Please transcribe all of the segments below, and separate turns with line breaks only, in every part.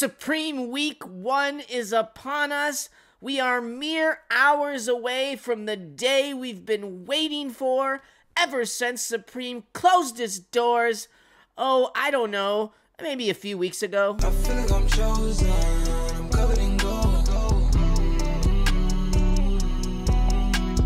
Supreme Week 1 is upon us. We are mere hours away from the day we've been waiting for ever since Supreme closed its doors. Oh, I don't know, maybe a few weeks ago. I feel like I'm chosen.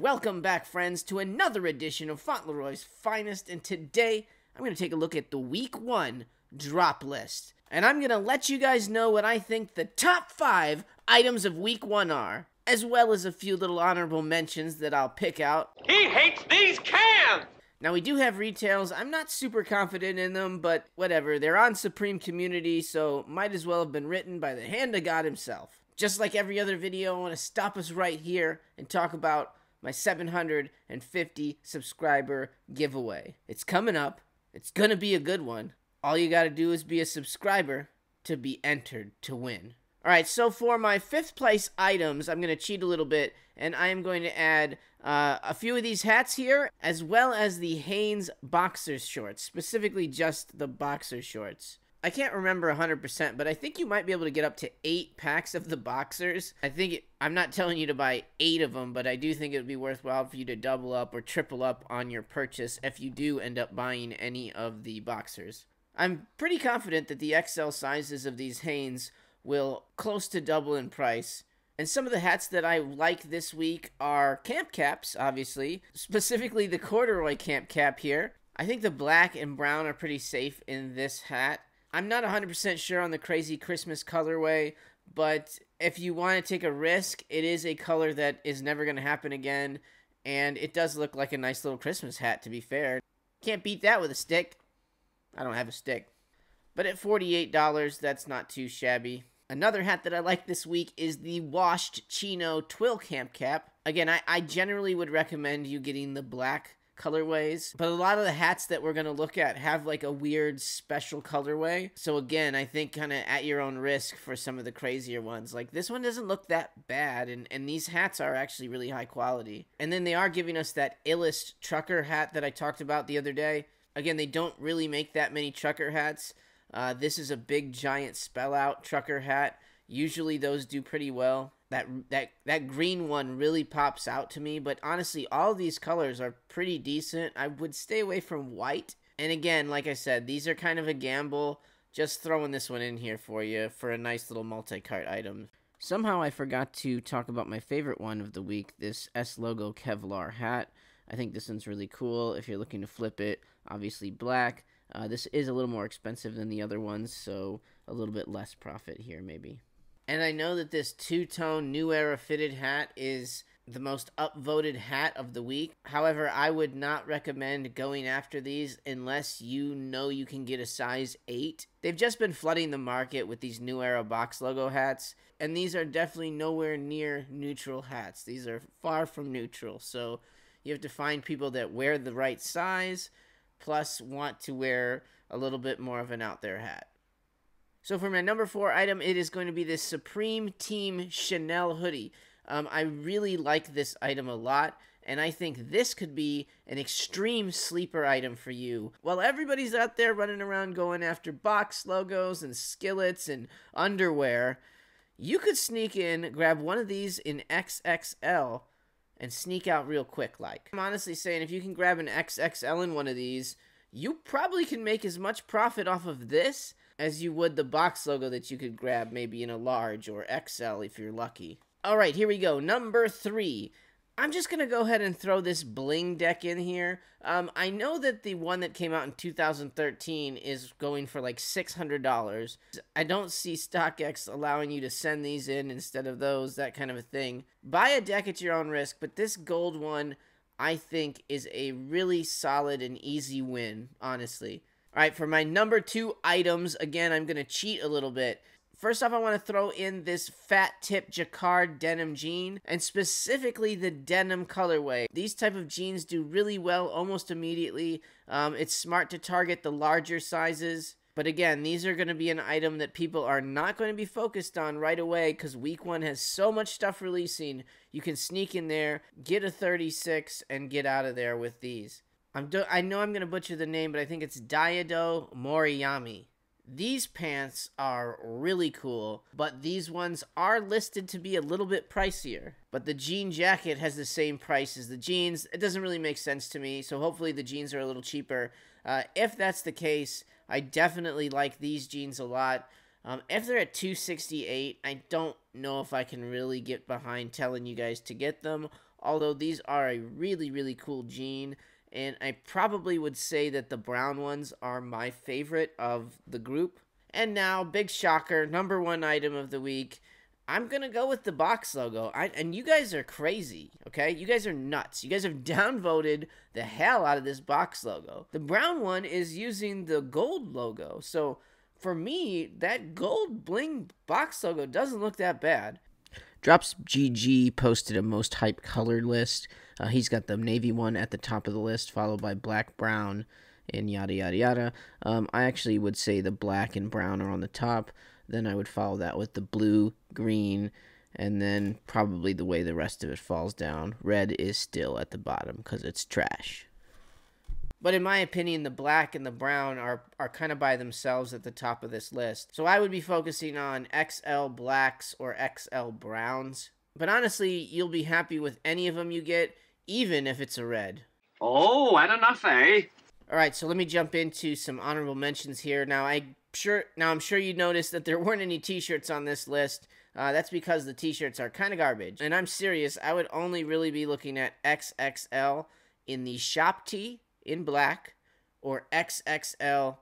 Welcome back, friends, to another edition of Fauntleroy's Finest, and today I'm going to take a look at the Week 1 drop list. And I'm gonna let you guys know what I think the top five items of week one are, as well as a few little honorable mentions that I'll pick out. He hates these cans! Now, we do have retails. I'm not super confident in them, but whatever. They're on Supreme Community, so might as well have been written by the hand of God himself. Just like every other video, I want to stop us right here and talk about my 750 subscriber giveaway. It's coming up. It's going to be a good one. All you got to do is be a subscriber to be entered to win. All right, so for my fifth place items, I'm going to cheat a little bit, and I am going to add uh, a few of these hats here, as well as the Hanes boxer shorts, specifically just the boxer shorts. I can't remember 100%, but I think you might be able to get up to eight packs of the boxers. I think it, I'm not telling you to buy eight of them, but I do think it would be worthwhile for you to double up or triple up on your purchase if you do end up buying any of the boxers. I'm pretty confident that the XL sizes of these Hanes will close to double in price. And some of the hats that I like this week are camp caps, obviously, specifically the corduroy camp cap here. I think the black and brown are pretty safe in this hat. I'm not 100% sure on the crazy Christmas colorway, but if you want to take a risk, it is a color that is never going to happen again, and it does look like a nice little Christmas hat, to be fair. Can't beat that with a stick. I don't have a stick. But at $48, that's not too shabby. Another hat that I like this week is the Washed Chino Twill Camp Cap. Again, I, I generally would recommend you getting the black colorways, but a lot of the hats that we're going to look at have like a weird special colorway. So again, I think kind of at your own risk for some of the crazier ones. Like this one doesn't look that bad and and these hats are actually really high quality. And then they are giving us that illest trucker hat that I talked about the other day. Again, they don't really make that many trucker hats. Uh, this is a big giant spell out trucker hat. Usually those do pretty well. That that that green one really pops out to me, but honestly, all these colors are pretty decent. I would stay away from white. And again, like I said, these are kind of a gamble. Just throwing this one in here for you for a nice little multi-cart item. Somehow I forgot to talk about my favorite one of the week, this S logo Kevlar hat. I think this one's really cool if you're looking to flip it. Obviously black. Uh, this is a little more expensive than the other ones, so a little bit less profit here maybe. And I know that this two-tone new era fitted hat is the most upvoted hat of the week. However, I would not recommend going after these unless you know you can get a size 8. They've just been flooding the market with these new era box logo hats, and these are definitely nowhere near neutral hats. These are far from neutral. So you have to find people that wear the right size, plus want to wear a little bit more of an out there hat. So for my number four item, it is going to be this Supreme Team Chanel hoodie. Um, I really like this item a lot, and I think this could be an extreme sleeper item for you. While everybody's out there running around going after box logos and skillets and underwear, you could sneak in, grab one of these in XXL, and sneak out real quick like. I'm honestly saying if you can grab an XXL in one of these, you probably can make as much profit off of this as you would the box logo that you could grab maybe in a large or XL if you're lucky. All right, here we go. Number three. I'm just going to go ahead and throw this bling deck in here. Um, I know that the one that came out in 2013 is going for like $600. I don't see StockX allowing you to send these in instead of those, that kind of a thing. Buy a deck at your own risk, but this gold one I think is a really solid and easy win, honestly. All right, for my number two items, again, I'm going to cheat a little bit. First off, I want to throw in this fat tip jacquard denim jean, and specifically the denim colorway. These type of jeans do really well almost immediately. Um, it's smart to target the larger sizes. But again, these are going to be an item that people are not going to be focused on right away because week one has so much stuff releasing. You can sneak in there, get a 36, and get out of there with these. I'm do- I know I'm going to butcher the name, but I think it's Diado Moriyami. These pants are really cool, but these ones are listed to be a little bit pricier. But the jean jacket has the same price as the jeans. It doesn't really make sense to me, so hopefully the jeans are a little cheaper. Uh, if that's the case, I definitely like these jeans a lot. Um, if they're at 268, I don't know if I can really get behind telling you guys to get them. Although these are a really, really cool jean and I probably would say that the brown ones are my favorite of the group. And now, big shocker, number one item of the week. I'm gonna go with the box logo. I, and you guys are crazy, okay? You guys are nuts. You guys have downvoted the hell out of this box logo. The brown one is using the gold logo. So for me, that gold bling box logo doesn't look that bad. Drops GG posted a most hype colored list. Uh, he's got the navy one at the top of the list, followed by black, brown, and yada yada yada. Um, I actually would say the black and brown are on the top. Then I would follow that with the blue, green, and then probably the way the rest of it falls down. Red is still at the bottom because it's trash. But in my opinion, the black and the brown are, are kind of by themselves at the top of this list. So I would be focusing on XL blacks or XL browns. But honestly, you'll be happy with any of them you get, even if it's a red. Oh, I don't know, eh? All right, so let me jump into some honorable mentions here. Now, I sure now I'm sure you noticed that there weren't any T-shirts on this list. Uh, that's because the T-shirts are kind of garbage. And I'm serious. I would only really be looking at XXL in the shop tee in black or XXL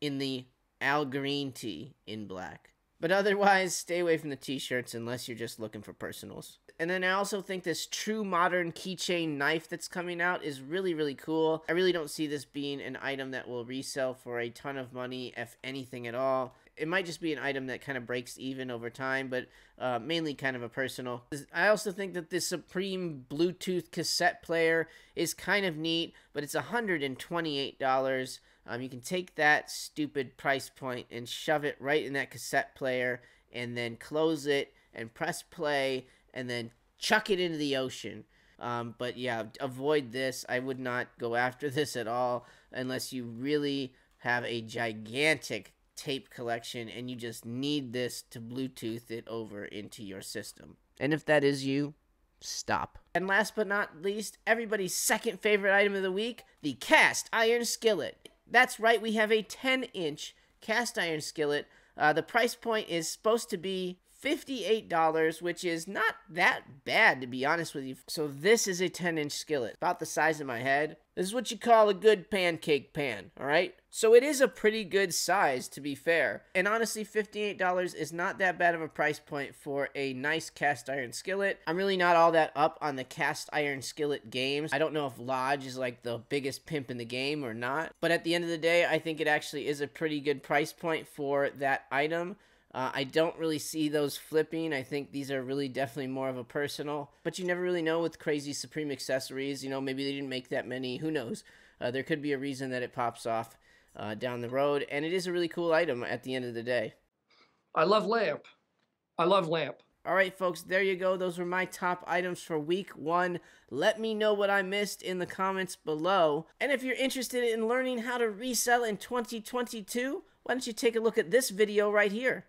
in the Al Green tee in black. But otherwise, stay away from the t shirts unless you're just looking for personals. And then I also think this true modern keychain knife that's coming out is really, really cool. I really don't see this being an item that will resell for a ton of money, if anything at all it might just be an item that kind of breaks even over time, but uh, mainly kind of a personal. I also think that this Supreme Bluetooth cassette player is kind of neat, but it's $128. Um, you can take that stupid price point and shove it right in that cassette player and then close it and press play and then chuck it into the ocean. Um, but yeah, avoid this. I would not go after this at all unless you really have a gigantic tape collection and you just need this to Bluetooth it over into your system. And if that is you, stop. And last but not least, everybody's second favorite item of the week the cast iron skillet. That's right, we have a 10 inch cast iron skillet. Uh, the price point is supposed to be $58, which is not that bad, to be honest with you. So, this is a 10 inch skillet, about the size of my head. This is what you call a good pancake pan, all right? So it is a pretty good size, to be fair. And honestly, $58 is not that bad of a price point for a nice cast iron skillet. I'm really not all that up on the cast iron skillet games. I don't know if Lodge is like the biggest pimp in the game or not. But at the end of the day, I think it actually is a pretty good price point for that item. Uh, I don't really see those flipping. I think these are really definitely more of a personal, but you never really know with crazy Supreme accessories. You know, maybe they didn't make that many. Who knows? Uh, there could be a reason that it pops off uh, down the road. And it is a really cool item at the end of the day. I love lamp. I love lamp. All right, folks, there you go. Those were my top items for week one. Let me know what I missed in the comments below. And if you're interested in learning how to resell in 2022, why don't you take a look at this video right here?